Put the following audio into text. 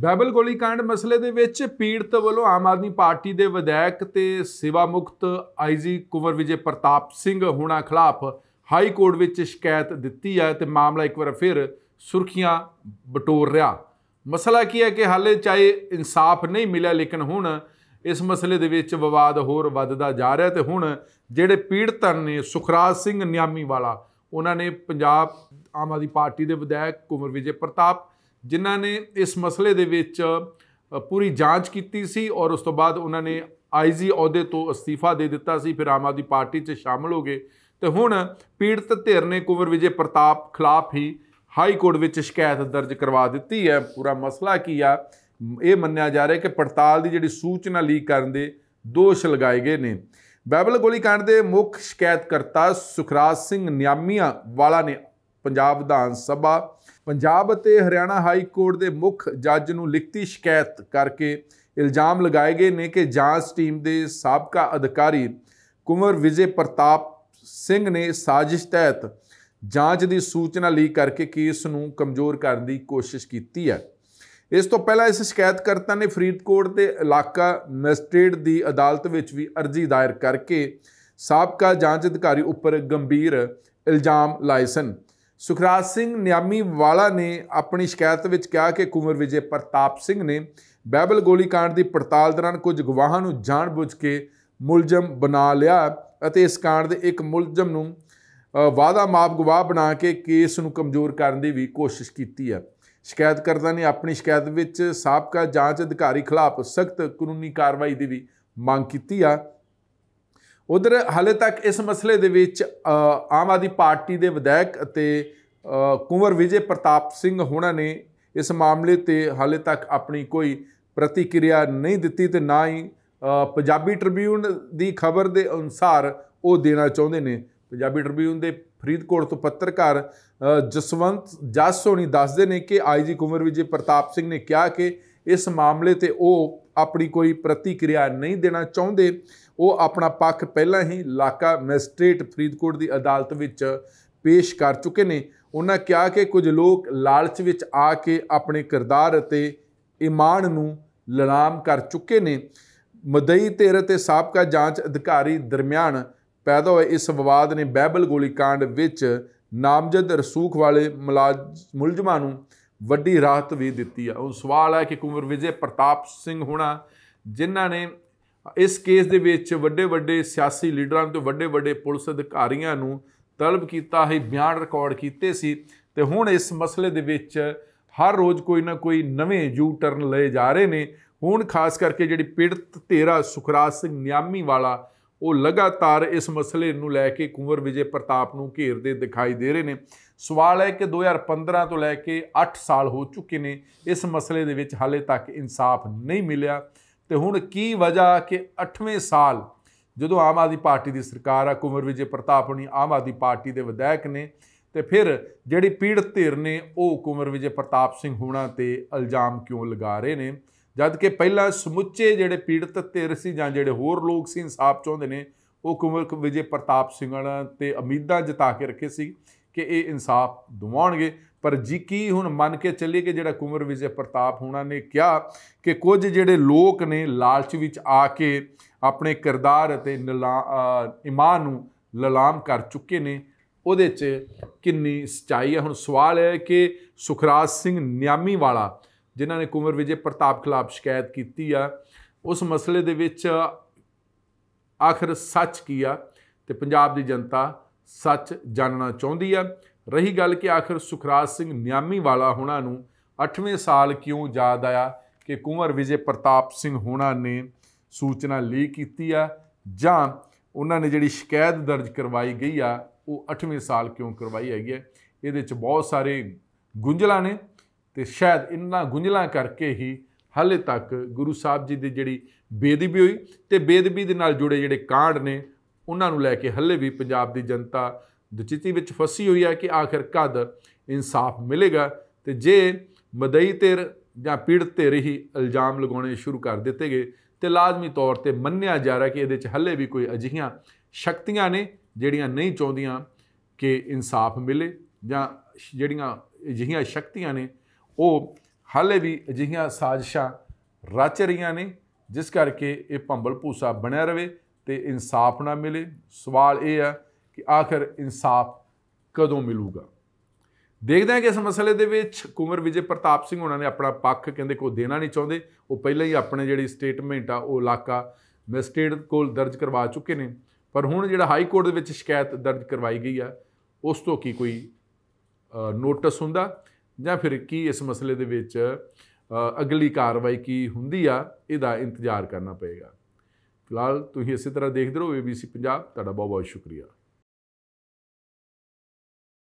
ਬੈਬਲ ਗੋਲੀकांड ਮਸਲੇ ਦੇ ਵਿੱਚ ਪੀੜਤ ਵੱਲੋਂ ਆਮ ਆਦਮੀ ਪਾਰਟੀ ਦੇ ਵਿਧਾਇਕ ਤੇ ਸੇਵਾ ਮੁਕਤ ਆਈਜੀ ਕੁਮਰ ਵਿਜੇ ਪ੍ਰਤਾਪ ਸਿੰਘ ਹੁਣਾ ਖਿਲਾਫ ਹਾਈ ਕੋਰਟ ਵਿੱਚ ਸ਼ਿਕਾਇਤ ਦਿੱਤੀ ਹੈ ਤੇ ਮਾਮਲਾ ਇੱਕ ਵਾਰ ਫਿਰ ਸੁਰਖੀਆਂ ਬਟੋਰ ਰਿਹਾ ਮਸਲਾ ਕੀ ਹੈ ਕਿ ਹਾਲੇ ਚਾਹੇ ਇਨਸਾਫ ਨਹੀਂ ਮਿਲਿਆ ਲੇਕਿਨ ਹੁਣ ਇਸ ਮਸਲੇ ਦੇ ਵਿੱਚ ਵਿਵਾਦ ਹੋਰ ਵੱਧਦਾ ਜਾ ਰਿਹਾ ਤੇ ਹੁਣ ਜਿਹੜੇ ਪੀੜਤਨ ਨੇ ਸੁਖਰਾਜ ਸਿੰਘ ਨਿਆਮੀ ਵਾਲਾ ਉਹਨਾਂ ਨੇ ਪੰਜਾਬ ਆਮ ਆਦਮੀ ਪਾਰਟੀ ਦੇ ਵਿਧਾਇਕ ਕੁਮਰ ਵਿਜੇ ਪ੍ਰਤਾਪ ਜਿਨ੍ਹਾਂ ਨੇ ਇਸ ਮਸਲੇ ਦੇ ਵਿੱਚ ਪੂਰੀ ਜਾਂਚ ਕੀਤੀ ਸੀ ਔਰ ਉਸ ਤੋਂ ਬਾਅਦ ਉਹਨਾਂ ਨੇ ਆਈਜੀ ਅਹੁਦੇ ਤੋਂ ਅਸਤੀਫਾ ਦੇ ਦਿੱਤਾ ਸੀ ਫਿਰ ਆਮ ਆਦਮੀ ਪਾਰਟੀ 'ਚ ਸ਼ਾਮਲ ਹੋ ਗਏ ਤੇ ਹੁਣ ਪੀੜਤ ਧਿਰ ਨੇ ਕੁਵਰ ਵਿਜੇ ਪ੍ਰਤਾਪ ਖਿਲਾਫ ਹੀ ਹਾਈ ਕੋਰਟ ਵਿੱਚ ਸ਼ਿਕਾਇਤ ਦਰਜ ਕਰਵਾ ਦਿੱਤੀ ਹੈ ਪੂਰਾ ਮਸਲਾ ਕੀ ਆ ਇਹ ਮੰਨਿਆ ਜਾ ਰਿਹਾ ਕਿ ਪੜਤਾਲ ਦੀ ਜਿਹੜੀ ਸੂਚਨਾ ਲੀਕ ਕਰਨ ਦੇ ਦੋਸ਼ ਲਗਾਏ ਗਏ ਨੇ ਬਾਈਬਲ ਗੋਲੀकांड ਦੇ ਮੁੱਖ ਸ਼ਿਕਾਇਤਕਰਤਾ ਸੁਖਰਾਜ ਸਿੰਘ ਨਿਆਮੀਆਂ ਵਾਲਾ ਨੇ ਪੰਜਾਬ ਵਿਧਾਨ ਸਭਾ ਪੰਜਾਬ ਅਤੇ ਹਰਿਆਣਾ ਹਾਈ ਕੋਰਟ ਦੇ ਮੁੱਖ ਜੱਜ ਨੂੰ ਲਿਖਤੀ ਸ਼ਿਕਾਇਤ ਕਰਕੇ ਇਲਜ਼ਾਮ ਲਗਾਏ ਗਏ ਨੇ ਕਿ ਜਾਂਚ ਟੀਮ ਦੇ ਸਾਬਕਾ ਅਧਿਕਾਰੀ ਕੁਮਰ ਵਿਜੇ ਪ੍ਰਤਾਪ ਸਿੰਘ ਨੇ ਸਾਜ਼ਿਸ਼ ਤਹਿਤ ਜਾਂਚ ਦੀ ਸੂਚਨਾ ਲੀਕ ਕਰਕੇ ਕੇਸ ਨੂੰ ਕਮਜ਼ੋਰ ਕਰਨ ਦੀ ਕੋਸ਼ਿਸ਼ ਕੀਤੀ ਹੈ ਇਸ ਤੋਂ ਪਹਿਲਾਂ ਇਸ ਸ਼ਿਕਾਇਤਕਰਤਾ ਨੇ ਫਰੀਦਕੋਟ ਦੇ ਇਲਾਕਾ ਮੈਜਿਸਟ੍ਰੇਟ ਦੀ ਅਦਾਲਤ ਵਿੱਚ ਵੀ ਅਰਜ਼ੀ ਦਾਇਰ ਕਰਕੇ ਸਾਬਕਾ ਜਾਂਚ ਅਧਿਕਾਰੀ ਉੱਪਰ ਗੰਭੀਰ ਇਲਜ਼ਾਮ ਲਾਇਸਨ ਸੁਖਰਾਜ ਸਿੰਘ ਨਿਆਮੀ ਵਾਲਾ ਨੇ ਆਪਣੀ ਸ਼ਿਕਾਇਤ ਵਿੱਚ ਕਿਹਾ ਕਿ ਕੁਮਰ ਵਿਜੇ ਪ੍ਰਤਾਪ ਸਿੰਘ ਨੇ ਬੈਬਲ ਗੋਲੀकांड ਦੀ ਪੜਤਾਲ ਦੌਰਾਨ ਕੁਝ ਗਵਾਹਾਂ ਨੂੰ ਜਾਣਬੁੱਝ ਕੇ ਮੁਲਜ਼ਮ ਬਣਾ ਲਿਆ ਅਤੇ ਇਸ ਕਾਂਡ ਦੇ ਇੱਕ ਮੁਲਜ਼ਮ ਨੂੰ ਵਾਦਾ ਮਾਪ ਗਵਾਹ ਬਣਾ ਕੇ ਕੇਸ ਨੂੰ ਕਮਜ਼ੋਰ ਕਰਨ ਦੀ ਵੀ ਕੋਸ਼ਿਸ਼ ਕੀਤੀ ਹੈ ਸ਼ਿਕਾਇਤਕਰਤਾ ਨੇ ਆਪਣੀ ਸ਼ਿਕਾਇਤ ਵਿੱਚ ਸਾਬਕਾ ਜਾਂਚ ਅਧਿਕਾਰੀ ਖਿਲਾਫ ਸਖਤ ਕਾਨੂੰਨੀ ਕਾਰਵਾਈ ਦੀ ਵੀ ਮੰਗ ਕੀਤੀ ਆ ਉਧਰ ਹਾਲੇ ਤੱਕ ਇਸ ਮਸਲੇ ਦੇ ਵਿੱਚ ਆਮ ਆਦੀ ਪਾਰਟੀ ਦੇ ਵਿਧਾਇਕ ਅਤੇ ਕੁੰਵਰ ਵਿਜੇ ਪ੍ਰਤਾਪ ਸਿੰਘ ਹੋਣਾ ਨੇ ਇਸ ਮਾਮਲੇ ਤੇ ਹਾਲੇ ਤੱਕ ਆਪਣੀ ਕੋਈ ਪ੍ਰਤੀਕਿਰਿਆ ਨਹੀਂ ਦਿੱਤੀ ਤੇ ਨਾ ਹੀ ਪੰਜਾਬੀ ਟ੍ਰਿਬਿਊਨ ਦੀ ਖਬਰ ਦੇ ਅਨੁਸਾਰ ਉਹ ਦੇਣਾ ਚਾਹੁੰਦੇ ਨੇ ਪੰਜਾਬੀ ਟ੍ਰਿਬਿਊਨ ਦੇ ਫਰੀਦਕੋਟ ਤੋਂ ਪੱਤਰਕਾਰ ਜਸਵੰਤ ਜੱਸ ਦੱਸਦੇ ਨੇ ਕਿ ਆਈਜੀ ਕੁੰਵਰ ਵਿਜੇ ਪ੍ਰਤਾਪ ਸਿੰਘ ਨੇ ਕਿਹਾ ਕਿ ਇਸ ਮਾਮਲੇ ਤੇ ਉਹ ਆਪਣੀ ਕੋਈ ਪ੍ਰਤੀਕਿਰਿਆ ਨਹੀਂ ਦੇਣਾ ਚਾਹੁੰਦੇ ਉਹ ਆਪਣਾ ਪੱਖ ਪਹਿਲਾਂ ਹੀ ਲਾਕਾ ਮੈਜਿਸਟ੍ਰੇਟ ਫਰੀਦਕੋਟ ਦੀ ਅਦਾਲਤ ਵਿੱਚ ਪੇਸ਼ ਕਰ ਚੁੱਕੇ ਨੇ ਉਹਨਾਂ ਕਿਹਾ ਕਿ ਕੁਝ ਲੋਕ ਲਾਲਚ ਵਿੱਚ ਆ ਕੇ ਆਪਣੇ ਕਿਰਦਾਰ ਅਤੇ ਇਮਾਨ ਨੂੰ ਲੜਾਮ ਕਰ ਚੁੱਕੇ ਨੇ ਮਦਈ ਤੇਰ ਅਤੇ ਸਾਬਕਾ ਜਾਂਚ ਅਧਿਕਾਰੀ ਦਰਮਿਆਨ ਪੈਦਾ ਹੋਏ ਇਸ ਵਿਵਾਦ ਨੇ ਬਾਈਬਲ ਗੋਲੀकांड ਵਿੱਚ ਨਾਮਜ਼ਦ ਰਸੂਖ ਵਾਲੇ ਮੁਲਜ਼ਮਾਂ ਨੂੰ ਵੱਡੀ ਰਾਹਤ ਵੀ ਦਿੱਤੀ ਆ ਉਹ ਸਵਾਲ ਹੈ ਕਿ ਕੁਮਰ ਵਿਜੇ ਪ੍ਰਤਾਪ ਸਿੰਘ ਹੋਣਾ ਜਿਨ੍ਹਾਂ ਨੇ ਇਸ ਕੇਸ ਦੇ ਵਿੱਚ ਵੱਡੇ ਵੱਡੇ ਸਿਆਸੀ ਲੀਡਰਾਂ ਤੋਂ ਵੱਡੇ ਵੱਡੇ ਪੁਲਿਸ ਅਧਿਕਾਰੀਆਂ ਨੂੰ ਤਲਬ ਕੀਤਾ ਹੈ ਬਿਆਨ ਰਿਕਾਰਡ ਕੀਤੇ ਸੀ ਤੇ ਹੁਣ ਇਸ ਮਸਲੇ ਦੇ ਵਿੱਚ ਹਰ ਰੋਜ਼ ਕੋਈ ਨਾ ਕੋਈ ਨਵੇਂ ਯੂ ਟਰਨ ਲਏ ਜਾ ਰਹੇ ਨੇ ਹੁਣ ਖਾਸ ਕਰਕੇ ਜਿਹੜੀ ਪੀੜਤ ਧੇਰਾ ਸੁਖਰਾਜ ਸਿੰਘ ਨਿਆਮੀ ਵਾਲਾ ਉਹ ਲਗਾਤਾਰ ਇਸ ਮਸਲੇ ਨੂੰ ਲੈ ਕੇ ਕੁੰਵਰ ਵਿਜੇ ਪ੍ਰਤਾਪ ਨੂੰ ਘੇਰਦੇ ਦਿਖਾਈ ਦੇ ਰਹੇ ਨੇ ਸਵਾਲ ਹੈ ਕਿ 2015 ਤੋਂ ਲੈ ਕੇ 8 ਸਾਲ ਹੋ ਚੁੱਕੇ ਨੇ ਇਸ ਮਸਲੇ ਦੇ ਵਿੱਚ ਹਾਲੇ ਤੱਕ ਇਨਸਾਫ ਨਹੀਂ ਮਿਲਿਆ ਤੇ ਹੁਣ ਕੀ ਵਜ੍ਹਾ ਕਿ 8ਵੇਂ ਸਾਲ ਜਦੋਂ ਆਮ ਆਦੀ ਪਾਰਟੀ ਦੀ ਸਰਕਾਰ ਆ ਕੁੰਵਰ ਵਿਜੇ ਪ੍ਰਤਾਪ ਹੁਣੀ ਆਮ ਆਦੀ ਪਾਰਟੀ ਦੇ ਵਿਧਾਇਕ ਨੇ ਤੇ ਫਿਰ ਜਿਹੜੀ ਪੀੜਤ ਧਿਰ ਨੇ ਉਹ ਕੁੰਵਰ ਵਿਜੇ ਪ੍ਰਤਾਪ ਸਿੰਘ ਹੋਣਾ ਤੇ ਇਲਜ਼ਾਮ ਕਿਉਂ ਲਗਾ ਰਹੇ ਨੇ ਜਦ ਕਿ ਪਹਿਲਾਂ ਸਮੁੱਚੇ ਜਿਹੜੇ ਪੀੜਤ ਤੇ ਰਸੀ ਜਾਂ ਜਿਹੜੇ ਹੋਰ ਲੋਕ ਸੀ ਇਨਸਾਫ ਚਾਹੁੰਦੇ ਨੇ ਉਹ ਕੁਮਰ ਵਿਜੇ ਪ੍ਰਤਾਪ ਸਿੰਘਾਂ ਤੇ ਉਮੀਦਾਂ ਜਤਾ ਕੇ ਰੱਖੇ ਸੀ ਕਿ ਇਹ ਇਨਸਾਫ ਦਿਵਾਉਣਗੇ ਪਰ ਜੀ ਕੀ ਹੁਣ ਮੰਨ ਕੇ ਚੱਲੀ ਕਿ ਜਿਹੜਾ ਕੁਮਰ ਵਿਜੇ ਪ੍ਰਤਾਪ ਹੋਣਾ ਨੇ ਕਿਹਾ ਕਿ ਕੁਝ ਜਿਹੜੇ ਲੋਕ ਨੇ ਲਾਲਚ ਵਿੱਚ ਆ ਕੇ ਆਪਣੇ ਕਿਰਦਾਰ ਅਤੇ ਇਮਾਨ ਨੂੰ ਲਲਾਮ ਕਰ ਚੁੱਕੇ ਨੇ ਉਹਦੇ 'ਚ ਕਿੰਨੀ ਸਚਾਈ ਹੈ ਹੁਣ ਸਵਾਲ ਹੈ ਕਿ ਸੁਖਰਾਜ ਸਿੰਘ ਨਿਆਮੀ ਵਾਲਾ ਜਿਨ੍ਹਾਂ ਨੇ ਕੁਮਰ ਵਿਜੇ ਪ੍ਰਤਾਪ ਖਿਲਾਫ ਸ਼ਿਕਾਇਤ ਕੀਤੀ ਆ ਉਸ ਮਸਲੇ ਦੇ ਵਿੱਚ ਆਖਰ ਸੱਚ ਕੀ ਆ ਤੇ ਪੰਜਾਬ ਦੀ ਜਨਤਾ ਸੱਚ ਜਾਣਨਾ ਚਾਹੁੰਦੀ ਆ ਰਹੀ ਗੱਲ ਕਿ ਆਖਰ ਸੁਖਰਾਜ ਸਿੰਘ ਨਿਆਮੀ ਵਾਲਾ ਹੋਣਾ ਨੂੰ 8ਵੇਂ ਸਾਲ ਕਿਉਂ ਯਾਦ ਆਇਆ ਕਿ ਕੁਮਰ ਵਿਜੇ ਪ੍ਰਤਾਪ ਸਿੰਘ ਹੋਣਾ ਨੇ ਸੂਚਨਾ ਲੀਕ ਕੀਤੀ ਆ ਜਾਂ ਉਹਨਾਂ ਨੇ ਜਿਹੜੀ ਸ਼ਿਕਾਇਤ ਦਰਜ ਕਰਵਾਈ ਗਈ ਆ ਉਹ 8ਵੇਂ ਸਾਲ ਕਿਉਂ ਕਰਵਾਈ ਹੈਗੀ ਹੈ ਇਹਦੇ ਵਿੱਚ ਬਹੁਤ ਸਾਰੇ ਗੁੰਝਲਾਂ ਨੇ ਤੇ ਸ਼ਾਇਦ ਇੰਨਾ ਗੁੰਝਲਾਂ ਕਰਕੇ ਹੀ ਹਾਲੇ ਤੱਕ ਗੁਰੂ ਸਾਹਿਬ ਜੀ ਦੀ ਜਿਹੜੀ ਬੇਦਬੀ ਹੋਈ ਤੇ ਬੇਦਬੀ ਦੇ ਨਾਲ ਜੁੜੇ ਜਿਹੜੇ ਕਾਂਡ ਨੇ ਉਹਨਾਂ ਨੂੰ ਲੈ ਕੇ ਹੱਲੇ ਵੀ ਪੰਜਾਬ ਦੀ ਜਨਤਾ ਦੁਚਿਤੀ ਵਿੱਚ ਫਸੀ ਹੋਈ ਹੈ ਕਿ ਆਖਰ ਕਦ ਇਨਸਾਫ ਮਿਲੇਗਾ ਤੇ ਜੇ ਮਦਈ ਤੇ ਜਾਂ ਪੀੜਤ ਤੇ ਰਹੀ ਇਲਜ਼ਾਮ ਲਗਾਉਣੇ ਸ਼ੁਰੂ ਕਰ ਦਿੱਤੇ ਗਏ ਤੇ ਲਾਜ਼ਮੀ ਤੌਰ ਤੇ ਮੰਨਿਆ ਜਾ ਰਿਹਾ ਕਿ ਇਹਦੇ 'ਚ ਹੱਲੇ ਵੀ ਕੋਈ ਅਜਿਹੀਆਂ ਸ਼ਕਤੀਆਂ ਨੇ ਜਿਹੜੀਆਂ ਨਹੀਂ ਚਾਹੁੰਦੀਆਂ ਕਿ ਇਨਸਾਫ ਮਿਲੇ ਜਾਂ ਜਿਹੜੀਆਂ ਅਜਿਹੀਆਂ ਸ਼ਕਤੀਆਂ ਨੇ ਉਹ ਹਾਲੇ ਵੀ ਅਜਿਹੀਆਂ ਸਾਜ਼ਿਸ਼ਾਂ ਰਚ ਰਹੀਆਂ ਨੇ ਜਿਸ ਕਰਕੇ ਇਹ ਭੰਬਲ ਭੂਸਾ ਬਣਿਆ ਰਵੇ ਤੇ ਇਨਸਾਫ ਨਾ ਮਿਲੇ ਸਵਾਲ ਇਹ ਆ ਕਿ ਆਖਰ ਇਨਸਾਫ ਕਦੋਂ ਮਿਲੂਗਾ ਦੇਖਦੇ ਹਾਂ ਕਿ ਇਸ ਮਸਲੇ ਦੇ ਵਿੱਚ ਕੁਮਰ ਵਿਜੇ ਪ੍ਰਤਾਪ ਸਿੰਘ ਉਹਨਾਂ ਨੇ ਆਪਣਾ ਪੱਖ ਕਹਿੰਦੇ ਕੋ ਦੇਣਾ ਨਹੀਂ ਚਾਹੁੰਦੇ ਉਹ ਪਹਿਲਾਂ ਹੀ ਆਪਣੇ ਜਿਹੜੀ ਸਟੇਟਮੈਂਟ ਆ ਉਹ ਇਲਾਕਾ ਮਿਸਟੇਡ ਕੋਲ ਦਰਜ ਕਰਵਾ ਚੁੱਕੇ ਨੇ ਪਰ ਹੁਣ ਜਿਹੜਾ ਹਾਈ ਕੋਰਟ ਦੇ ਵਿੱਚ ਸ਼ਿਕਾਇਤ ਦਰਜ ਕਰਵਾਈ ਗਈ ਆ ਉਸ ਤੋਂ ਕੀ ਕੋਈ ਨੋਟਿਸ ਹੁੰਦਾ ਜਾਂ ਫਿਰ ਕੀ ਇਸ ਮਸਲੇ ਦੇ ਵਿੱਚ ਅਗਲੀ ਕਾਰਵਾਈ ਕੀ ਹੁੰਦੀ ਆ ਇਹਦਾ ਇੰਤਜ਼ਾਰ ਕਰਨਾ ਪਏਗਾ ਫਿਲਹਾਲ ਤੁਸੀਂ ਇਸੇ ਤਰ੍ਹਾਂ ਦੇਖਦੇ ਰਹੋ ABC ਪੰਜਾਬ ਤੁਹਾਡਾ ਬਹੁਤ ਬਹੁਤ ਸ਼ੁਕਰੀਆ